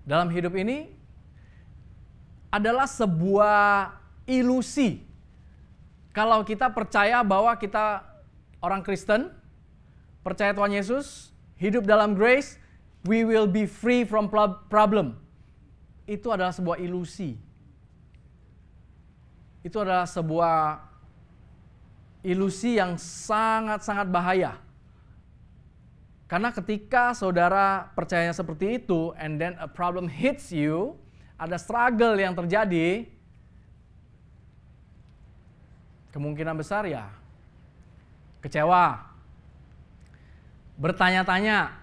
Dalam hidup ini adalah sebuah ilusi. Kalau kita percaya bahwa kita orang Kristen, percaya Tuhan Yesus, hidup dalam grace, we will be free from problem. Itu adalah sebuah ilusi. Itu adalah sebuah ilusi yang sangat-sangat bahaya. Karena ketika saudara percayanya seperti itu, and then a problem hits you, ada struggle yang terjadi, kemungkinan besar ya kecewa, bertanya-tanya,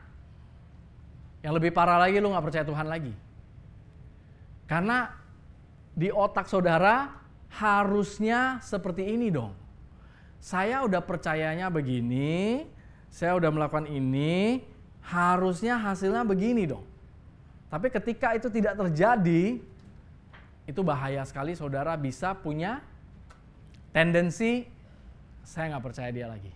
yang lebih parah lagi lu gak percaya Tuhan lagi. Karena di otak saudara harusnya seperti ini dong saya udah percayanya begini, saya udah melakukan ini, harusnya hasilnya begini dong. Tapi ketika itu tidak terjadi, itu bahaya sekali saudara bisa punya tendensi saya nggak percaya dia lagi.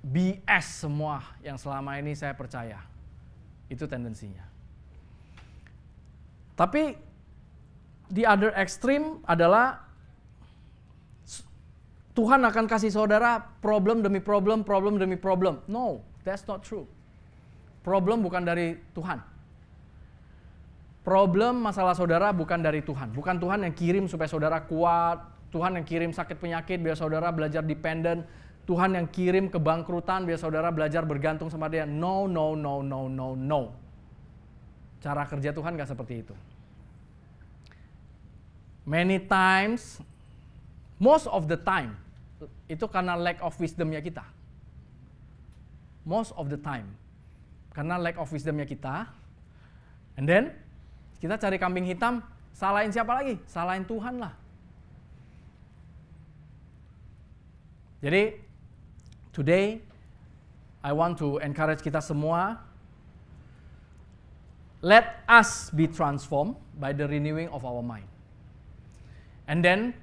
BS semua yang selama ini saya percaya. Itu tendensinya. Tapi di other extreme adalah Tuhan akan kasih saudara problem demi problem, problem demi problem. No, that's not true. Problem bukan dari Tuhan. Problem masalah saudara bukan dari Tuhan. Bukan Tuhan yang kirim supaya saudara kuat, Tuhan yang kirim sakit penyakit biar saudara belajar dependen, Tuhan yang kirim kebangkrutan biar saudara belajar bergantung sama dia. No, no, no, no, no, no. Cara kerja Tuhan gak seperti itu. Many times, most of the time, itu karena lack of wisdomnya kita. Most of the time. Karena lack of wisdomnya kita. And then, kita cari kambing hitam, salahin siapa lagi? Salahin Tuhan lah. Jadi, today, I want to encourage kita semua, let us be transformed by the renewing of our mind. And then,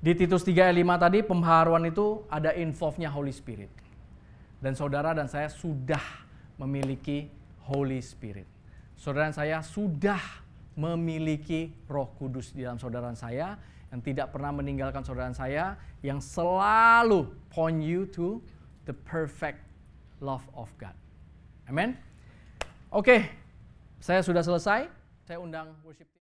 di Titus 3 ayat 5 tadi pembaharuan itu ada involve-nya Holy Spirit. Dan saudara dan saya sudah memiliki Holy Spirit. Saudara dan saya sudah memiliki Roh Kudus di dalam saudara dan saya yang tidak pernah meninggalkan saudara dan saya yang selalu point you to the perfect love of God. Amen. Oke, okay. saya sudah selesai. Saya undang worship